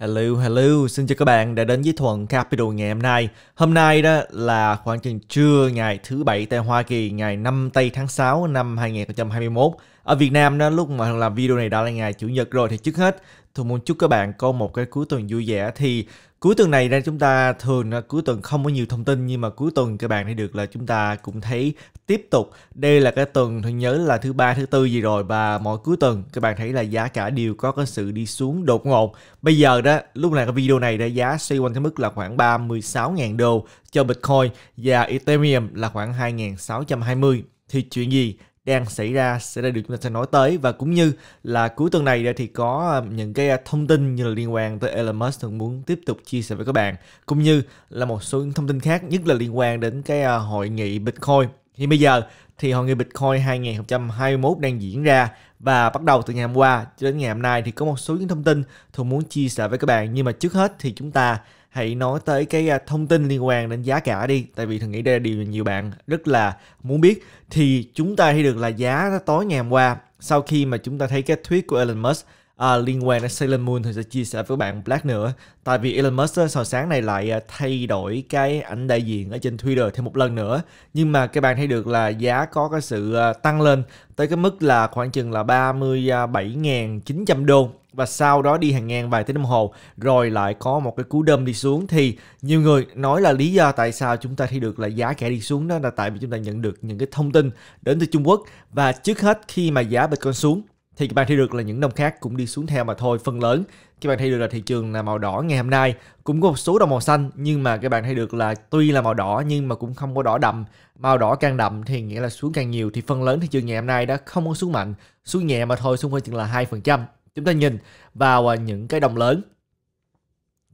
Hello, hello, xin chào các bạn đã đến với Thuận Capital ngày hôm nay. Hôm nay đó là khoảng chừng trưa ngày thứ Bảy tại Hoa Kỳ, ngày 5 tây tháng 6 năm 2021. Ở Việt Nam đó, lúc mà làm video này đã là ngày Chủ nhật rồi thì trước hết Thuận muốn chúc các bạn có một cái cuối tuần vui vẻ thì cuối tuần này ra chúng ta thường à, cuối tuần không có nhiều thông tin nhưng mà cuối tuần các bạn thấy được là chúng ta cũng thấy tiếp tục đây là cái tuần tôi nhớ là thứ ba thứ tư gì rồi và mỗi cuối tuần các bạn thấy là giá cả đều có cái sự đi xuống đột ngột bây giờ đó lúc này cái video này đã giá xoay quanh cái mức là khoảng 36.000 đô cho Bitcoin và Ethereum là khoảng 2.620 thì chuyện gì đang xảy ra sẽ là điều chúng ta sẽ nói tới và cũng như là cuối tuần này thì có à, những cái à, thông tin như là liên quan tới Elon Musk thường muốn tiếp tục chia sẻ với các bạn cũng như là một số thông tin khác nhất là liên quan đến cái à, hội nghị Bitcoin thì bây giờ thì hội nghị Bitcoin 2021 đang diễn ra và bắt đầu từ ngày hôm qua cho đến ngày hôm nay thì có một số những thông tin thường muốn chia sẻ với các bạn nhưng mà trước hết thì chúng ta hãy nói tới cái à, thông tin liên quan đến giá cả đi tại vì thằng nghĩ đây là điều nhiều bạn rất là muốn biết thì chúng ta thấy được là giá tối ngày hôm qua sau khi mà chúng ta thấy cái tweet của Elon Musk à, liên quan đến Sailor Moon thì sẽ chia sẻ với bạn Black nữa. Tại vì Elon Musk à, sau sáng này lại à, thay đổi cái ảnh đại diện ở trên Twitter thêm một lần nữa. Nhưng mà các bạn thấy được là giá có cái sự tăng lên tới cái mức là khoảng chừng là 37.900 đô và sau đó đi hàng ngang vài tiếng đồng hồ rồi lại có một cái cú đâm đi xuống thì nhiều người nói là lý do tại sao chúng ta thấy được là giá kẻ đi xuống đó là tại vì chúng ta nhận được những cái thông tin đến từ Trung Quốc và trước hết khi mà giá Bitcoin xuống thì các bạn thấy được là những đồng khác cũng đi xuống theo mà thôi phần lớn các bạn thấy được là thị trường là màu đỏ ngày hôm nay cũng có một số đồng màu xanh nhưng mà các bạn thấy được là tuy là màu đỏ nhưng mà cũng không có đỏ đậm màu đỏ càng đậm thì nghĩa là xuống càng nhiều thì phần lớn thị trường ngày hôm nay đã không có xuống mạnh xuống nhẹ mà thôi xuống khoảng chừng là hai phần trăm chúng ta nhìn vào à, những cái đồng lớn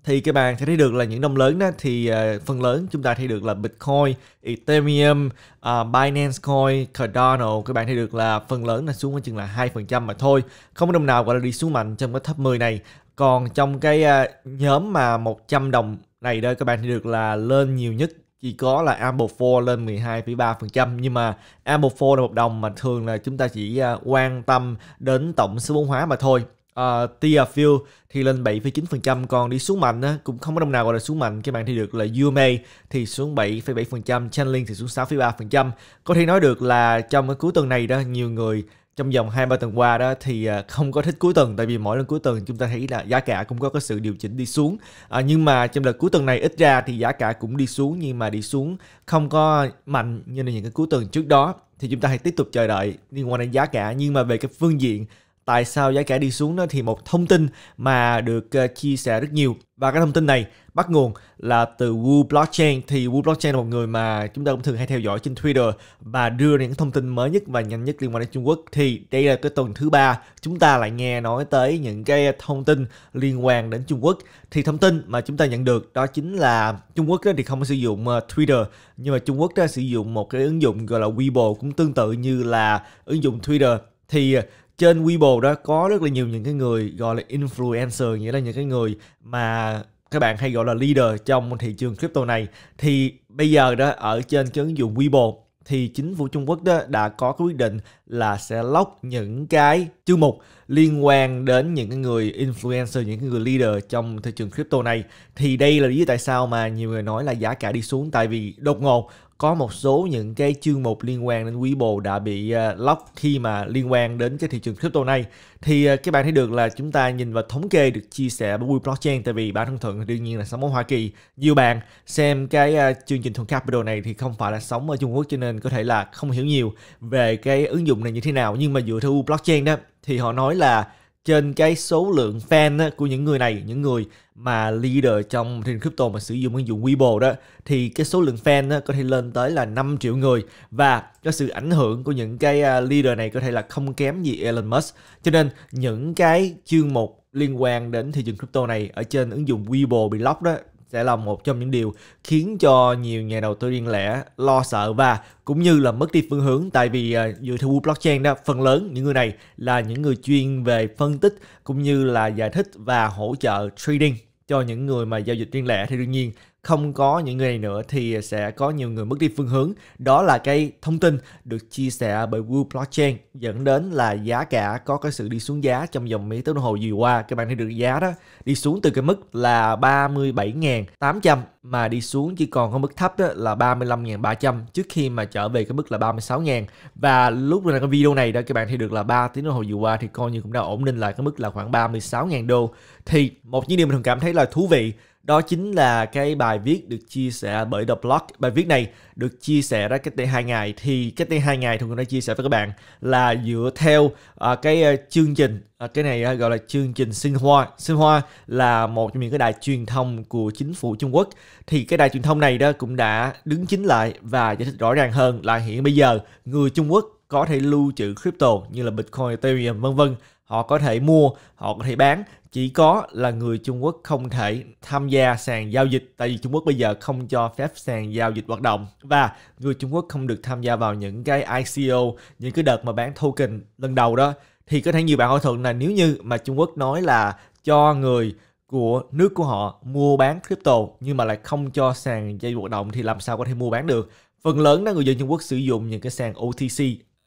thì các bạn sẽ thấy được là những đồng lớn đó thì à, phần lớn chúng ta thấy được là Bitcoin, Ethereum, à, Binance Coin, Cardano các bạn thấy được là phần lớn là xuống ở chừng là 2% mà thôi. Không có đồng nào gọi là đi xuống mạnh trong cái thấp 10 này. Còn trong cái nhóm mà 100 đồng này đây các bạn thấy được là lên nhiều nhất chỉ có là Apple Four lên 12,3% nhưng mà Apple Four là một đồng mà thường là chúng ta chỉ à, quan tâm đến tổng số vốn hóa mà thôi. Uh, à, Tiafield thì lên 7,9% còn đi xuống mạnh á, cũng không có đồng nào gọi là xuống mạnh các bạn thì được là UMA thì xuống 7,7% Chainlink thì xuống 6,3% có thể nói được là trong cái cuối tuần này đó nhiều người trong vòng hai ba tuần qua đó thì à, không có thích cuối tuần tại vì mỗi lần cuối tuần chúng ta thấy là giá cả cũng có cái sự điều chỉnh đi xuống à, nhưng mà trong đợt cuối tuần này ít ra thì giá cả cũng đi xuống nhưng mà đi xuống không có mạnh như là những cái cuối tuần trước đó thì chúng ta hãy tiếp tục chờ đợi liên quan đến giá cả nhưng mà về cái phương diện tại sao giá cả đi xuống đó thì một thông tin mà được ờ, chia sẻ rất nhiều và cái thông tin này bắt nguồn là từ Wu Blockchain thì Wu Blockchain là một người mà chúng ta cũng thường hay theo dõi trên Twitter và đưa những thông tin mới nhất và nhanh nhất liên quan đến Trung Quốc thì đây là cái tuần thứ ba chúng ta lại nghe nói tới những cái thông tin liên quan đến Trung Quốc thì thông tin mà chúng ta nhận được đó chính là Trung Quốc thì không sử dụng ờ, Twitter nhưng mà Trung Quốc đã sử dụng một cái ứng dụng gọi là Weibo cũng tương tự như là ứng dụng Twitter thì trên Weibo đó có rất là nhiều những cái người gọi là influencer nghĩa là những cái người mà các bạn hay gọi là leader trong thị trường crypto này thì bây giờ đó ở trên cái ứng dụng Weibo thì chính phủ Trung Quốc đó đã có cái quyết định là sẽ lock những cái chương mục liên quan đến những cái người influencer, những cái người leader trong thị trường crypto này. Thì đây là lý do tại sao mà nhiều người nói là giá cả đi xuống tại vì đột ngột có một số những cái chương mục liên quan đến quý bồ đã bị ờ, lock khi mà liên quan đến cái thị trường crypto này thì ờ, các bạn thấy được là chúng ta nhìn vào thống kê được chia sẻ bởi We Blockchain tại vì bản thân thuận đương nhiên là sống ở Hoa Kỳ nhiều bạn xem cái ờ, chương trình thuần capital này thì không phải là sống ở Trung Quốc cho nên có thể là không hiểu nhiều về cái ứng dụng này như thế nào nhưng mà dựa theo We Blockchain đó thì họ nói là trên cái số lượng fan của những người này những người mà leader trong trên crypto mà sử dụng ứng dụng Weibo đó thì cái số lượng fan á, có thể lên tới là 5 triệu người và cái sự ảnh hưởng của những cái à, leader này có thể là không kém gì Elon Musk cho nên những cái chương mục liên quan đến thị trường crypto này ở trên ứng dụng Weibo bị lock đó sẽ là một trong những điều khiến cho nhiều nhà đầu tư riêng lẻ lo sợ và cũng như là mất đi phương hướng tại vì à, dựa theo blockchain đó phần lớn những người này là những người chuyên về phân tích cũng như là giải thích và hỗ trợ trading cho những người mà giao dịch riêng lẻ thì đương nhiên không có những người này nữa thì sẽ có nhiều người mất đi phương hướng. Đó là cái thông tin được chia sẻ bởi Wu Blockchain dẫn đến là giá cả có cái sự đi xuống giá trong vòng mấy tiếng đồng hồ vừa qua. Các bạn thấy được giá đó đi xuống từ cái mức là 37.800 mà đi xuống chỉ còn có mức thấp đó là 35.300 trước khi mà trở về cái mức là 36.000 và lúc này cái video này đó các bạn thấy được là 3 tiếng đồng hồ vừa qua thì coi như cũng đã ổn định lại cái mức là khoảng 36.000 đô thì một những điều mình thường cảm thấy là thú vị đó chính là cái bài viết được chia sẻ bởi The Block. Bài viết này được chia sẻ ra cách đây 2 ngày. Thì cách đây 2 ngày Thuận đã chia sẻ với các bạn là dựa theo à, cái uh, chương trình, à, cái này uh, gọi là chương trình Sinh Hoa. Sinh Hoa là một trong những cái đài truyền thông của chính phủ Trung Quốc. Thì cái đài truyền thông này đó cũng đã đứng chính lại và giải thích rõ ràng hơn là hiện bây giờ người Trung Quốc có thể lưu trữ crypto như là Bitcoin, Ethereum vân vân họ có thể mua họ có thể bán chỉ có là người Trung Quốc không thể tham gia sàn giao dịch tại vì Trung Quốc bây giờ không cho phép sàn giao dịch hoạt động và người Trung Quốc không được tham gia vào những cái ICO những cái đợt mà bán token lần đầu đó thì có thể nhiều bạn hỏi thuận là nếu như mà Trung Quốc nói là cho người của nước của họ mua bán crypto nhưng mà lại không cho sàn giao dịch hoạt động thì làm sao có thể mua bán được phần lớn đó người dân Trung Quốc sử dụng những cái sàn OTC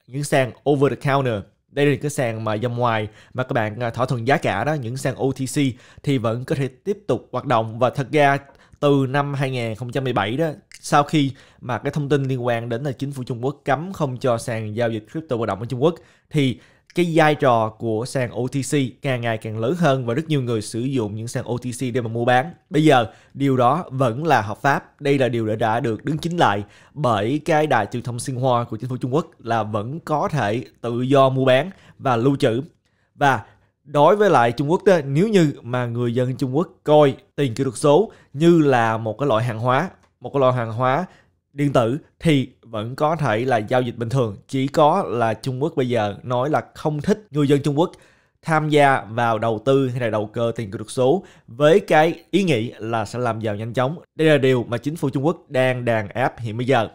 những sàn over the counter đây là những cái sàn mà dòng ngoài mà các bạn à, thỏa thuận giá cả đó những sàn OTC thì vẫn có thể tiếp tục hoạt động và thật ra từ năm 2017 đó sau khi mà cái thông tin liên quan đến là chính phủ Trung Quốc cấm không cho sàn giao dịch crypto hoạt động ở Trung Quốc thì cái vai trò của sàn OTC càng ngày càng lớn hơn và rất nhiều người sử dụng những sàn OTC để mà mua bán. Bây giờ điều đó vẫn là hợp pháp. Đây là điều đã đã được đứng chính lại bởi cái đài truyền thông sinh hoa của chính phủ Trung Quốc là vẫn có thể tự do mua bán và lưu trữ. Và đối với lại Trung Quốc đó, nếu như mà người dân Trung Quốc coi tiền kỹ thuật số như là một cái loại hàng hóa, một cái loại hàng hóa điện tử thì vẫn có thể là giao dịch bình thường chỉ có là Trung Quốc bây giờ nói là không thích người dân Trung Quốc tham gia vào đầu tư hay là đầu cơ tiền kỹ thuật số với cái ý nghĩ là sẽ làm giàu nhanh chóng đây là điều mà chính phủ Trung Quốc đang đàn áp hiện bây giờ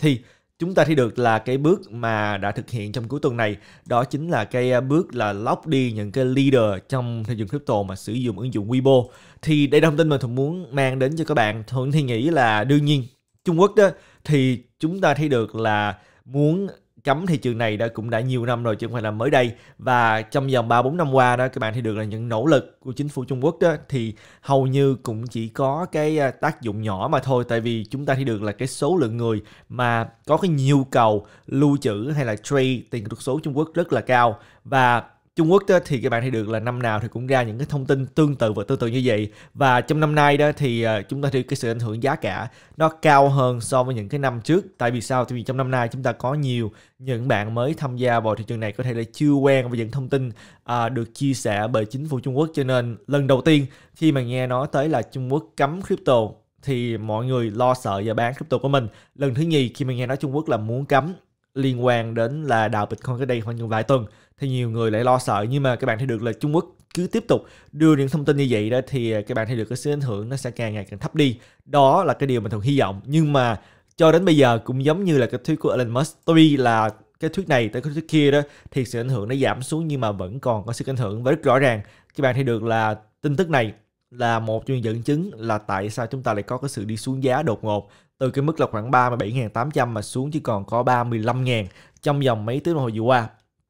thì chúng ta thấy được là cái bước mà đã thực hiện trong cuối tuần này đó chính là cái bước là lóc đi những cái leader trong thị trường crypto mà sử dụng ứng dụng Weibo thì đây là thông tin mà Thuận muốn mang đến cho các bạn Thuận thì nghĩ là đương nhiên Trung Quốc đó thì chúng ta thấy được là muốn cấm thị trường này đã cũng đã nhiều năm rồi chứ không phải là mới đây và trong vòng 3 4 năm qua đó các bạn thấy được là những nỗ lực của chính phủ Trung Quốc đó thì hầu như cũng chỉ có cái à, tác dụng nhỏ mà thôi tại vì chúng ta thấy được là cái số lượng người mà có cái nhu cầu lưu trữ hay là trade tiền kỹ thuật số Trung Quốc rất là cao và Trung Quốc đó, thì các bạn thấy được là năm nào thì cũng ra những cái thông tin tương tự và tương tự như vậy và trong năm nay đó thì ờ, chúng ta thấy cái sự ảnh hưởng giá cả nó cao hơn so với những cái năm trước tại vì sao tại vì trong năm nay chúng ta có nhiều những bạn mới tham gia vào thị trường này có thể là chưa quen với những thông tin à, được chia sẻ bởi chính phủ Trung Quốc cho nên lần đầu tiên khi mà nghe nói tới là Trung Quốc cấm crypto thì mọi người lo sợ và bán crypto của mình lần thứ nhì khi mà nghe nói Trung Quốc là muốn cấm liên quan đến là đào Bitcoin cái đây khoảng những vài tuần thì nhiều người lại lo sợ nhưng mà các bạn thấy được là Trung Quốc cứ tiếp tục đưa những thông tin như vậy đó thì à, các bạn thấy được cái sự ảnh hưởng nó sẽ càng ngày càng thấp đi đó là cái điều mình thường hy vọng nhưng mà cho đến bây giờ cũng giống như là cái thuyết của Elon Musk tuy là cái thuyết này tới cái thuyết kia đó thì sự ảnh hưởng nó giảm xuống nhưng mà vẫn còn có sự ảnh hưởng và rất rõ ràng các bạn thấy được là tin tức này là một trong dẫn chứng là tại sao chúng ta lại có cái sự đi xuống giá đột ngột từ cái mức là khoảng 37.800 mà xuống chỉ còn có 35.000 trong vòng mấy tiếng đồng hồ vừa qua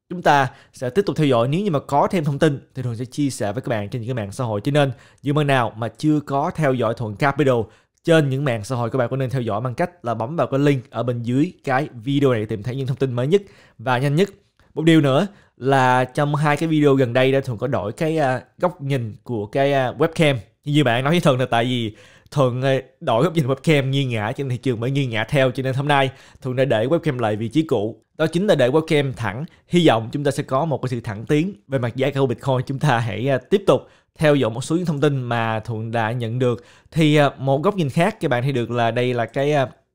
chúng ta sẽ tiếp tục theo dõi nếu như mà có thêm thông tin thì thuận sẽ chia sẻ với các bạn trên những cái mạng xã hội cho nên những bạn nào mà chưa có theo dõi thuận capital trên những mạng xã hội các bạn có nên theo dõi bằng cách là bấm vào cái link ở bên dưới cái video này để tìm thấy những thông tin mới nhất và nhanh nhất một điều nữa là trong hai cái video gần đây đã thường có đổi cái à, góc nhìn của cái à, webcam như bạn nói với thuận là tại vì Thuận ờ, đổi góc nhìn webcam nghi ngã trên thị trường mới nghi ngã theo cho nên hôm nay Thuận đã để webcam lại vị trí cũ. Đó chính là để webcam thẳng. Hy vọng chúng ta sẽ có một cái sự thẳng tiến về mặt giá của Bitcoin. Chúng ta hãy ờ, tiếp tục theo dõi một số những thông tin mà Thuận đã nhận được. Thì ờ, một góc nhìn khác các bạn thấy được là đây là cái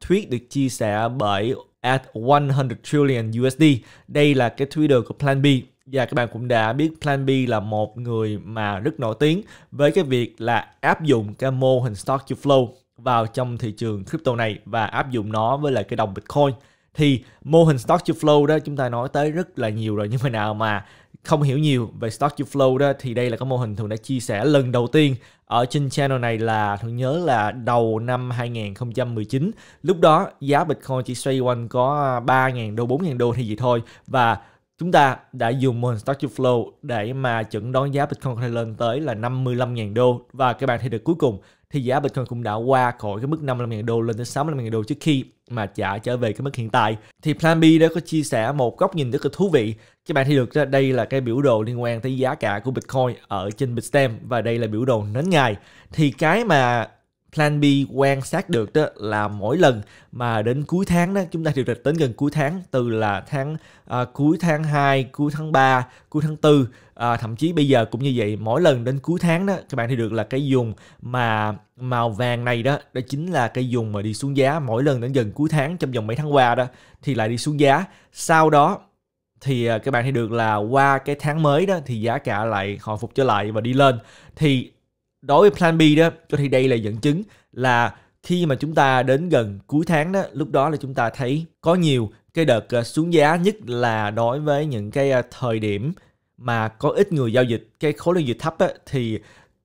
tweet được chia sẻ bởi at 100 trillion USD. Đây là cái Twitter của Plan B và dạ, các bạn cũng đã biết Plan B là một người mà rất nổi tiếng với cái việc là áp dụng cái mô hình stock to flow vào trong thị trường crypto này và áp dụng nó với lại cái đồng Bitcoin. Thì mô hình stock to flow đó chúng ta nói tới rất là nhiều rồi nhưng mà nào mà không hiểu nhiều về stock to flow đó thì đây là cái mô hình thường đã chia sẻ lần đầu tiên ở trên channel này là thường nhớ là đầu năm 2019 lúc đó giá Bitcoin chỉ xoay quanh có 3.000 đô 4.000 đô thì gì thôi và chúng ta đã dùng mô hình Stock to Flow để mà chẩn đoán giá Bitcoin có thể lên tới là 55.000 đô và các bạn thấy được cuối cùng thì giá Bitcoin cũng đã qua khỏi cái mức 55.000 đô lên tới 65.000 đô trước khi mà trả trở về cái mức hiện tại. Thì Plan B đã có chia sẻ một góc nhìn rất là thú vị. Các bạn thấy được đây là cái biểu đồ liên quan tới giá cả của Bitcoin ở trên Bitstamp và đây là biểu đồ nến ngày. Thì cái mà Plan B quan sát được đó là mỗi lần mà đến cuối tháng đó chúng ta điều chỉnh đến gần cuối tháng từ là tháng à, cuối tháng 2, cuối tháng 3, cuối tháng 4 à, thậm chí bây giờ cũng như vậy mỗi lần đến cuối tháng đó các bạn thì được là cái dùng mà màu vàng này đó đó chính là cái dùng mà đi xuống giá mỗi lần đến gần cuối tháng trong vòng mấy tháng qua đó thì lại đi xuống giá sau đó thì à, các bạn thấy được là qua cái tháng mới đó thì giá cả lại hồi phục trở lại và đi lên thì đối với plan B đó cho thì đây là dẫn chứng là khi mà chúng ta đến gần cuối tháng đó lúc đó là chúng ta thấy có nhiều cái đợt ờ, xuống giá nhất là đối với những cái ờ, thời điểm mà có ít người giao dịch cái khối lượng dịch thấp á, thì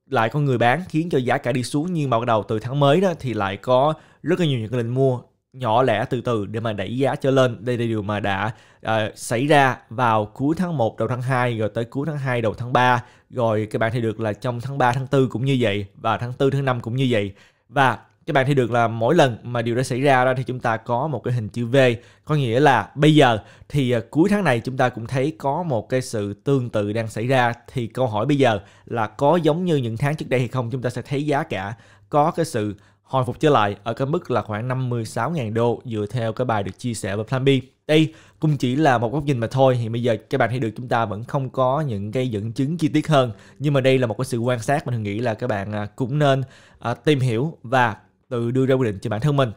lại có người bán khiến cho giá cả đi xuống nhưng mà bắt đầu từ tháng mới đó thì lại có rất là nhiều những cái lệnh mua nhỏ lẻ từ từ để mà đẩy giá trở lên. Đây là điều mà đã uh, xảy ra vào cuối tháng 1 đầu tháng 2 rồi tới cuối tháng 2 đầu tháng 3 rồi các bạn thấy được là trong tháng 3 tháng 4 cũng như vậy và tháng 4 tháng 5 cũng như vậy. Và các bạn thấy được là mỗi lần mà điều đó xảy ra đó thì chúng ta có một cái hình chữ V có nghĩa là bây giờ thì à, cuối tháng này chúng ta cũng thấy có một cái sự tương tự đang xảy ra thì câu hỏi bây giờ là có giống như những tháng trước đây hay không chúng ta sẽ thấy giá cả có cái sự hồi phục trở lại ở cái mức là khoảng 56.000 đô dựa theo cái bài được chia sẻ bởi Plan B. Đây cũng chỉ là một góc nhìn mà thôi thì bây giờ các bạn thấy được chúng ta vẫn không có những cái dẫn chứng chi tiết hơn nhưng mà đây là một cái sự quan sát mình nghĩ là các bạn à, cũng nên à, tìm hiểu và tự đưa ra quyết định cho bản thân mình